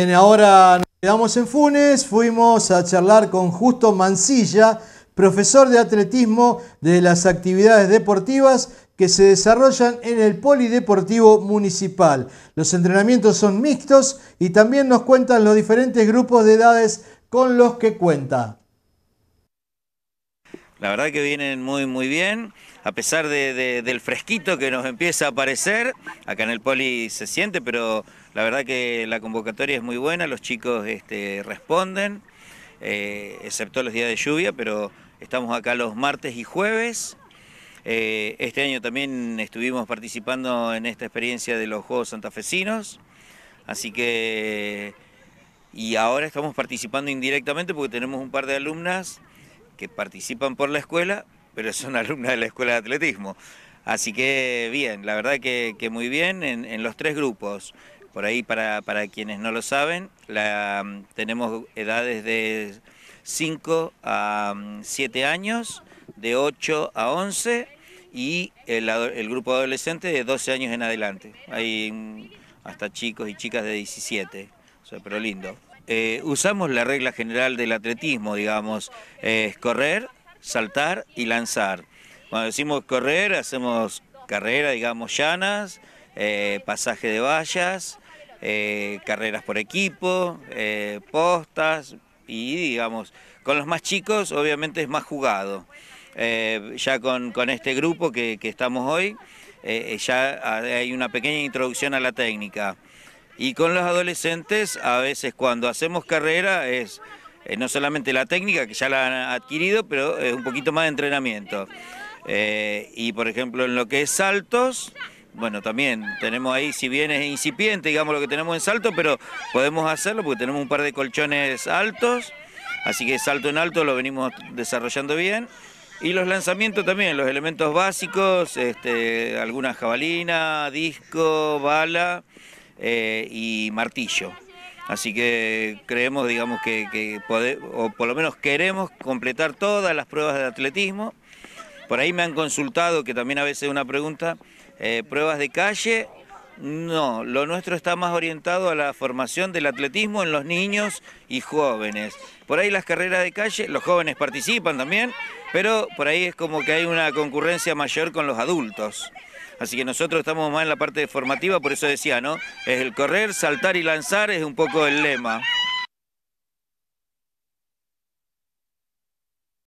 Bien, ahora nos quedamos en Funes, fuimos a charlar con Justo Mancilla, profesor de atletismo de las actividades deportivas que se desarrollan en el Polideportivo Municipal. Los entrenamientos son mixtos y también nos cuentan los diferentes grupos de edades con los que cuenta. La verdad que vienen muy, muy bien, a pesar del fresquito que nos empieza a aparecer. Acá en el Poli se siente, pero la verdad que la convocatoria es muy buena, los chicos este, responden, eh, excepto los días de lluvia, pero estamos acá los martes y jueves. Eh, este año también estuvimos participando en esta experiencia de los Juegos Santafesinos, así que... Y ahora estamos participando indirectamente porque tenemos un par de alumnas que participan por la escuela, pero son alumnas de la escuela de atletismo. Así que bien, la verdad que, muy bien en, los tres grupos. Por ahí, para, quienes no lo saben, la, mm, tenemos edades de 5 a 7 mm, años, de 8 a 11 y el, grupo adolescente de 12 años en adelante. Hay mm, hasta chicos y chicas de 17, pero lindo. Eh, usamos la regla general del atletismo, digamos, es correr, saltar y lanzar. Cuando decimos correr, hacemos carreras, digamos, llanas, eh, pasaje de vallas, eh, carreras por equipo, postas y, digamos, con los más chicos obviamente es más jugado. ya con, este grupo que estamos hoy, ya hay una pequeña introducción a la técnica. Y con los adolescentes, a veces cuando hacemos carrera es eh, no solamente la técnica, que ya la han adquirido, pero es un poquito más de entrenamiento. Eh, y por ejemplo, en lo que es saltos, bueno, también tenemos ahí, si bien es incipiente, digamos lo que tenemos en salto, pero podemos hacerlo porque tenemos un par de colchones altos, así que salto en alto lo venimos desarrollando bien. Y los lanzamientos también, los elementos básicos, este, alguna jabalina, disco, bala. Eh, y martillo. Así que creemos, digamos, que, o por lo menos queremos completar todas las pruebas de atletismo. Por ahí me han consultado, que también a veces una pregunta, eh, pruebas de calle. No, lo nuestro está más orientado a la formación del atletismo en los niños y jóvenes. Por ahí las carreras de calle, los jóvenes participan también, pero por ahí es como que hay una concurrencia mayor con los adultos. Así que nosotros estamos más en la parte formativa, por eso decía, ¿no? Es el correr, saltar y lanzar, es un poco el lema.